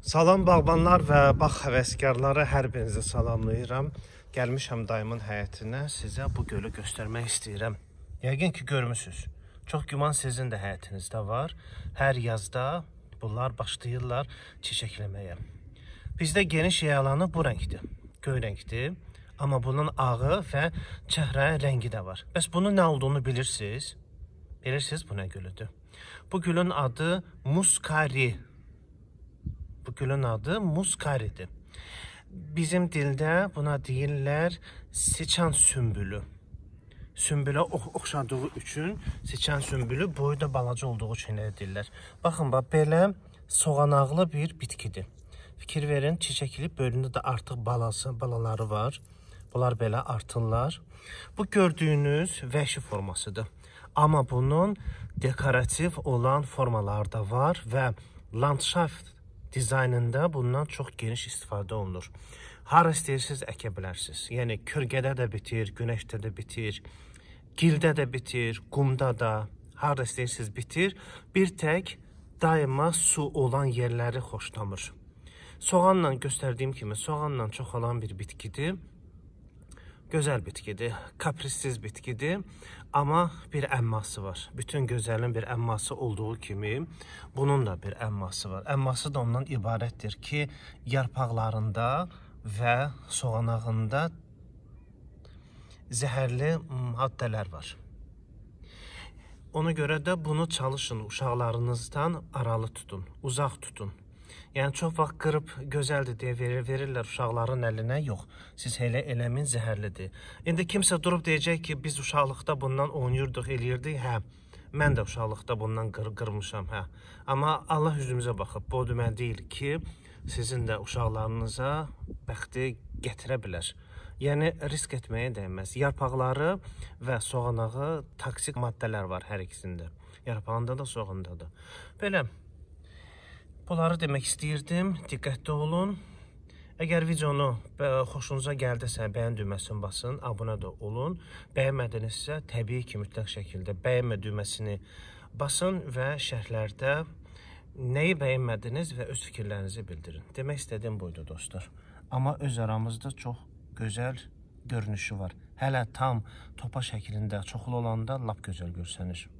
Salam bağbanlar və bax həvəskarları hər birinizə salamlayıram. Gəlmişəm dayımın həyətinə, sizə bu gölü göstərmək istəyirəm. Yəqin ki, görmüsünüz. Çox güman sizin də həyətinizdə var. Hər yazda bunlar başlayırlar çiçəkləməyə. Bizdə geniş yayalanı bu rəngdir, göy rəngdir. Amma bunun ağı və çəhrə rəngi də var. Bəs bunun nə olduğunu bilirsiniz? Bilirsiniz bu nə gülüdür? Bu gülün adı muskari Bu gülün adı muskaridir. Bizim dildə buna deyirlər siçan sümbülü. Sümbülə ox oxşadığı üçün siçan sümbülü boyu da balaca olduğu üçün elə deyirlər. Baxın, bax belə soğanaqlı bir bitkidir. Fikir verin, çiçəkli bölümündə də artıq balası, balaları var. Bunlar belə artırlar. Bu gördüyünüz vəhşi formasıdır. Amma bunun dekorativ olan formaları da var və landshaft dizaynında bundan çox geniş istifadə olunur. Hara istəyirsiniz əkə bilərsiniz. Yəni kölgədə də bitir, günəşdə də bitir, gildə də bitir, qumda da, harda istəyirsiniz bitir. Bir tək daima su olan yerləri xoşlamır. Soğanla göstərdiyim kimi soğanla çoxalan bir bitkidir. Gözəl bitkidir, kaprissiz bitkidir, amma bir əmması var. Bütün gözəlin bir əmması olduğu kimi, bunun da bir əmması var. Əmması da ondan ibarətdir ki, yarpaqlarında və soğanağında zəhərli maddələr var. Ona görə də bunu çalışın, uşaqlarınızdan aralı tutun, uzaq tutun. Yəni çox vaxt qırıb gözəldir deyə verir, verirlər uşaqların əlinə. Yox, siz elə eləmin zəhərlidir. İndi kimsə durub deyəcək ki, biz uşaqlıqda bundan oynayırdıq, eləyirdik. Hə, mən də uşaqlıqda bundan qır qırmışam, hə. Amma Allah üzümüzə baxıb. Bu demək deyil ki, sizin də uşaqlarınıza bəxti gətirə bilər. Yəni risk etməyə dəyməz. Yarpaqları və soğanağı toksik maddələr var hər ikisində. Yarpağında da, soğanda da. Belə Bunları demək istəyirdim. Diqqətli olun. Əgər videonu xoşunuza gəldəsə, bəyən düyməsini basın, abunə də olun. Bəyənmədinizsə, təbii ki, mütləq şəkildə bəyənmə düyməsini basın və şərhlərdə nəyi bəyənmədiniz və öz fikirlərinizi bildirin. Demək istədiyim buydu dostlar. Amma öz aramızda çox gözəl görünüşü var. Hələ tam topa şəklində çoxlu olanda lap gözəl görsənir.